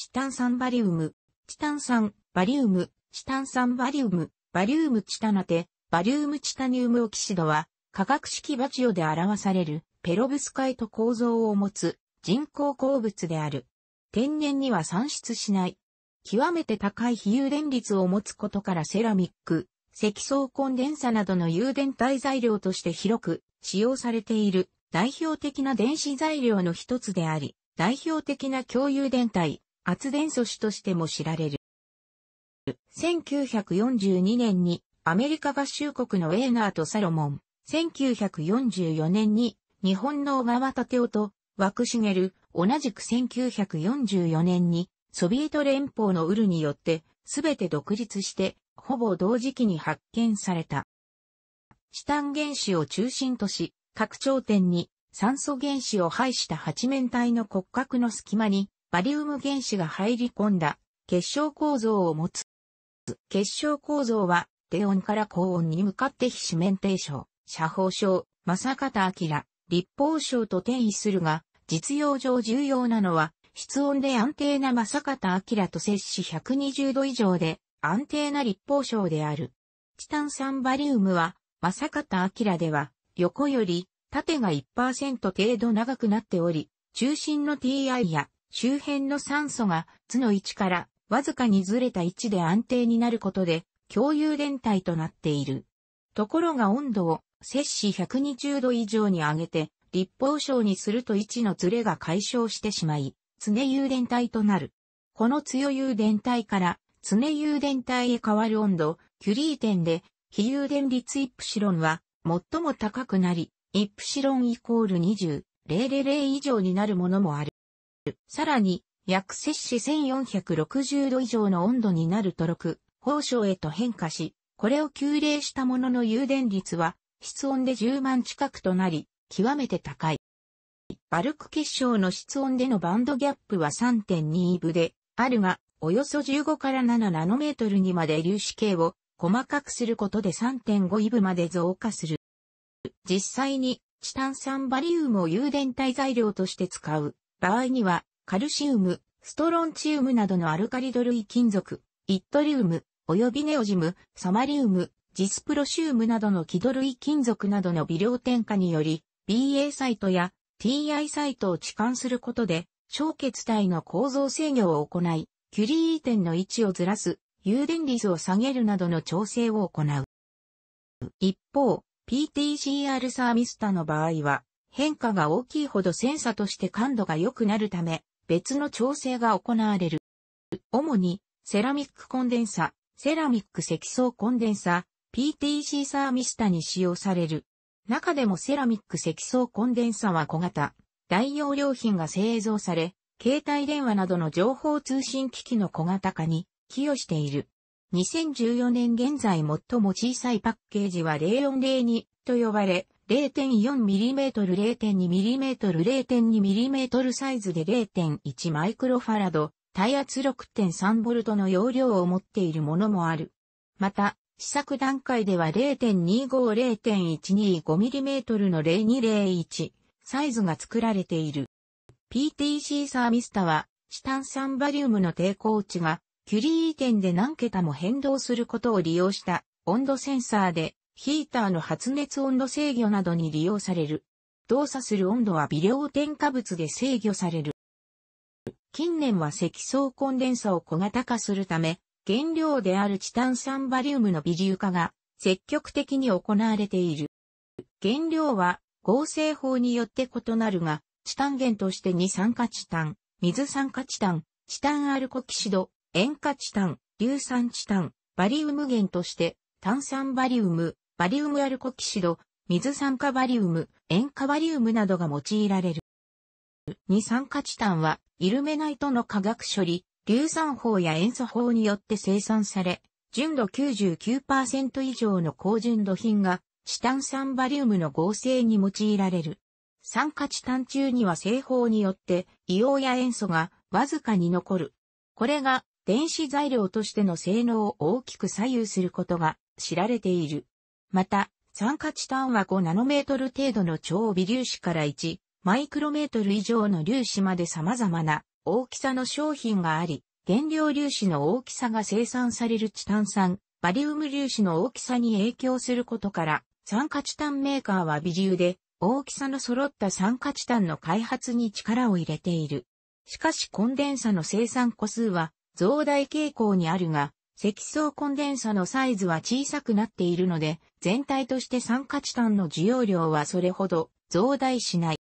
チタン酸バリウム、チタン酸、バリウム、チタン酸バリウム、バリウムチタナテ、バリウムチタニウムオキシドは、化学式バチオで表されるペロブスカイト構造を持つ人工鉱物である。天然には産出しない。極めて高い非油電率を持つことからセラミック、積層コンデンサなどの油電体材料として広く使用されている代表的な電子材料の一つであり、代表的な共有電体、圧電素子としても知られる。1942年にアメリカ合衆国のエーナーとサロモン、1944年に日本の小川立夫と枠ル。同じく1944年にソビエト連邦のウルによってすべて独立してほぼ同時期に発見された。チタン原子を中心とし、拡張点に酸素原子を排した八面体の骨格の隙間にバリウム原子が入り込んだ結晶構造を持つ。結晶構造は低温から高温に向かって非四面定症、斜方症、正方明、立方症と転移するが、実用上重要なのは、室温で安定な正方明と摂氏120度以上で安定な立方症である。チタン酸バリウムは、正方明では、横より縦が1%程度長くなっており、中心の TI や周辺の酸素が図の位置からわずかにずれた位置で安定になることで共有電体となっている。ところが温度を摂氏120度以上に上げて立方症にすると位置のずれが解消してしまい、常有電体となる。この強有電体から常有電体へ変わる温度、キュリー点で非有電率イプシロンは最も高くなり、イプシロンイコール20、000以上になるものもある。さらに、約摂氏1460度以上の温度になると6、放射へと変化し、これを急冷したものの誘電率は、室温で10万近くとなり、極めて高い。バルク結晶の室温でのバンドギャップは3.2ブで、あるが、およそ15から7ナノメートルにまで粒子系を細かくすることで3.5イブまで増加する。実際に、チタン酸バリウムを誘電体材料として使う場合には、カルシウム、ストロンチウムなどのアルカリド類金属、イットリウム、及びネオジム、サマリウム、ジスプロシウムなどの気度類金属などの微量添加により、BA サイトや TI サイトを置換することで、小血体の構造制御を行い、キュリー点の位置をずらす、誘電率を下げるなどの調整を行う。一方、PTCR サーミスタの場合は、変化が大きいほどセンサとして感度が良くなるため、別の調整が行われる。主に、セラミックコンデンサ、セラミック積層コンデンサ、PTC サーミスタに使用される。中でもセラミック積層コンデンサは小型、大容量品が製造され、携帯電話などの情報通信機器の小型化に寄与している。2014年現在最も小さいパッケージは0402と呼ばれ、0.4mm、0.2mm、0.2mm サイズで0.1マイクロファラド、耐圧 6.3V の容量を持っているものもある。また、試作段階では 0.25-0.125mm の0201サイズが作られている。PTC サーミスタは、チタン酸バリウムの抵抗値が、キュリー点で何桁も変動することを利用した温度センサーで、ヒーターの発熱温度制御などに利用される。動作する温度は微量添加物で制御される。近年は積層コンデンサを小型化するため、原料であるチタン酸バリウムの微粒化が積極的に行われている。原料は合成法によって異なるが、チタン源として二酸化チタン、水酸化チタン、チタンアルコキシド、塩化チタン、硫酸チタン、バリウム源として炭酸バリウム、バリウムアルコキシド、水酸化バリウム、塩化バリウムなどが用いられる。二酸化チタンは、イルメナイトの化学処理、硫酸法や塩素法によって生産され、純度99%以上の高純度品が、チタン酸バリウムの合成に用いられる。酸化チタン中には製法によって、硫黄や塩素がわずかに残る。これが電子材料としての性能を大きく左右することが知られている。また、酸化チタンは5ナノメートル程度の超微粒子から1マイクロメートル以上の粒子まで様々な大きさの商品があり、原料粒子の大きさが生産されるチタン酸、バリウム粒子の大きさに影響することから、酸化チタンメーカーは微粒で、大きさの揃った酸化チタンの開発に力を入れている。しかしコンデンサの生産個数は増大傾向にあるが、積層コンデンサのサイズは小さくなっているので、全体として酸化チタンの需要量はそれほど増大しない。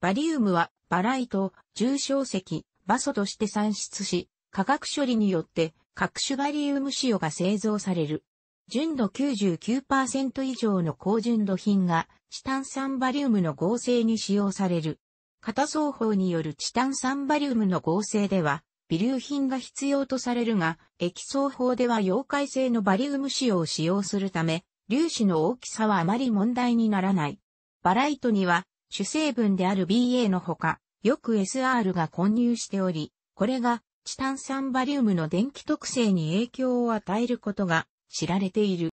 バリウムはバライト、重小石、バソとして産出し、化学処理によって各種バリウム塩が製造される。純度99%以上の高純度品がチタン酸バリウムの合成に使用される。片双方によるチタン酸バリウムの合成では、微粒品が必要とされるが、液層法では溶解性のバリウム用を使用するため、粒子の大きさはあまり問題にならない。バライトには、主成分である BA のほか、よく SR が混入しており、これがチタン酸バリウムの電気特性に影響を与えることが知られている。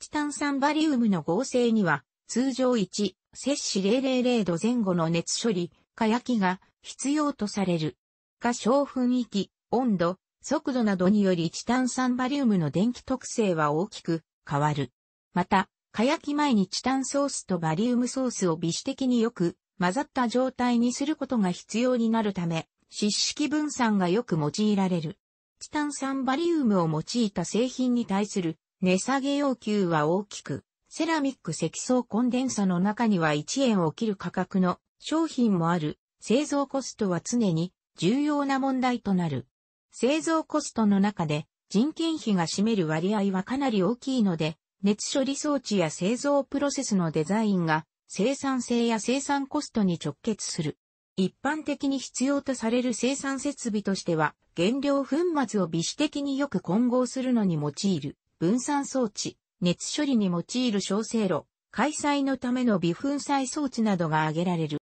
チタン酸バリウムの合成には、通常1、摂氏000度前後の熱処理、火焼きが必要とされる。火小雰囲気、温度、速度などによりチタン酸バリウムの電気特性は大きく変わる。また、火焼き前にチタンソースとバリウムソースを微視的によく混ざった状態にすることが必要になるため、湿式分散がよく用いられる。チタン酸バリウムを用いた製品に対する値下げ要求は大きく、セラミック積層コンデンサの中には1円を切る価格の商品もある。製造コストは常に重要な問題となる。製造コストの中で人件費が占める割合はかなり大きいので、熱処理装置や製造プロセスのデザインが生産性や生産コストに直結する。一般的に必要とされる生産設備としては、原料粉末を微視的によく混合するのに用いる分散装置、熱処理に用いる小生炉、開催のための微粉砕装置などが挙げられる。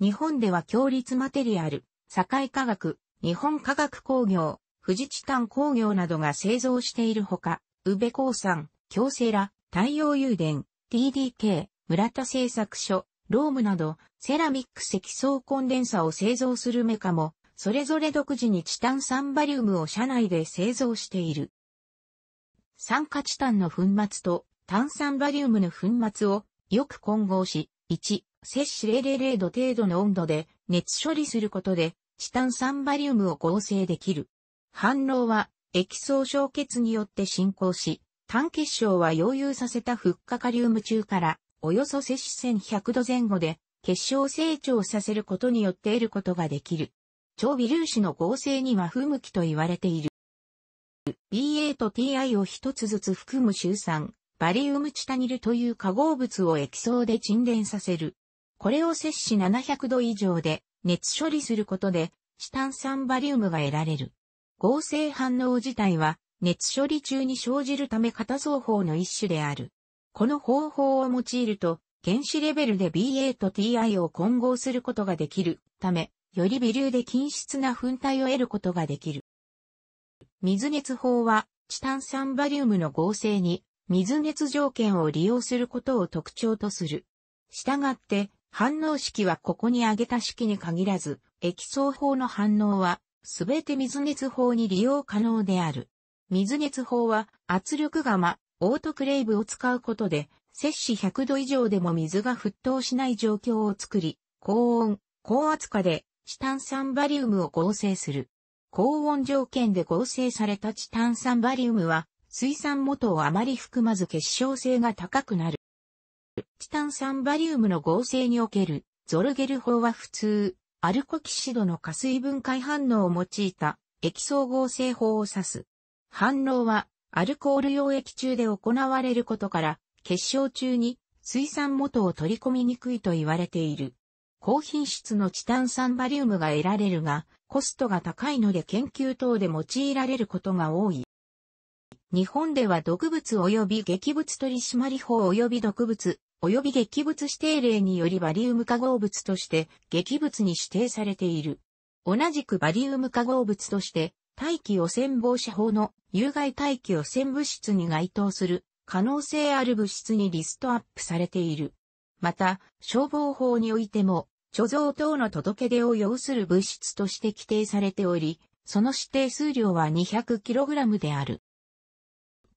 日本では強立マテリアル、堺科学、日本科学工業、富士チタン工業などが製造しているほか、宇部鉱産、京セラ、太陽油田、TDK、村田製作所、ロームなど、セラミック積層コンデンサを製造するメカも、それぞれ独自にチタン酸バリウムを社内で製造している。酸化チタンの粉末と炭酸バリウムの粉末をよく混合し、1、摂氏000度程度の温度で熱処理することでチタン酸バリウムを合成できる。反応は、液層消結によって進行し、単結晶は溶融させたフッ化カリウム中から、およそ摂氏1100度前後で、結晶成長させることによって得ることができる。超微粒子の合成には不向きと言われている。BA と TI を一つずつ含む集酸、バリウムチタニルという化合物を液層で沈殿させる。これを摂氏700度以上で熱処理することで、チタン酸バリウムが得られる。合成反応自体は、熱処理中に生じるため片双方の一種である。この方法を用いると、原子レベルで BA と TI を混合することができるため、より微粒で均質な粉体を得ることができる。水熱法は、チタン酸バリウムの合成に、水熱条件を利用することを特徴とする。したがって、反応式はここに挙げた式に限らず、液相法の反応は、すべて水熱法に利用可能である。水熱法は、圧力釜、オートクレイブを使うことで、摂氏100度以上でも水が沸騰しない状況を作り、高温、高圧化で、チタン酸バリウムを合成する。高温条件で合成されたチタン酸バリウムは、水酸元をあまり含まず結晶性が高くなる。チタン酸バリウムの合成におけるゾルゲル法は普通、アルコキシドの加水分解反応を用いた液相合成法を指す。反応はアルコール溶液中で行われることから結晶中に水酸元を取り込みにくいと言われている。高品質のチタン酸バリウムが得られるが、コストが高いので研究等で用いられることが多い。日本では毒物及び劇物取締法及び毒物及び劇物指定例によりバリウム化合物として劇物に指定されている。同じくバリウム化合物として大気汚染防止法の有害大気汚染物質に該当する可能性ある物質にリストアップされている。また、消防法においても、貯蔵等の届け出を要する物質として規定されており、その指定数量は 200kg である。